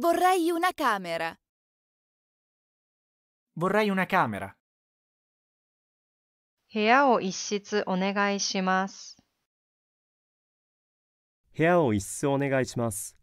Vorrei una camera. Vorrei una camera. 部屋を一室お願いします。部屋を一室お願いします。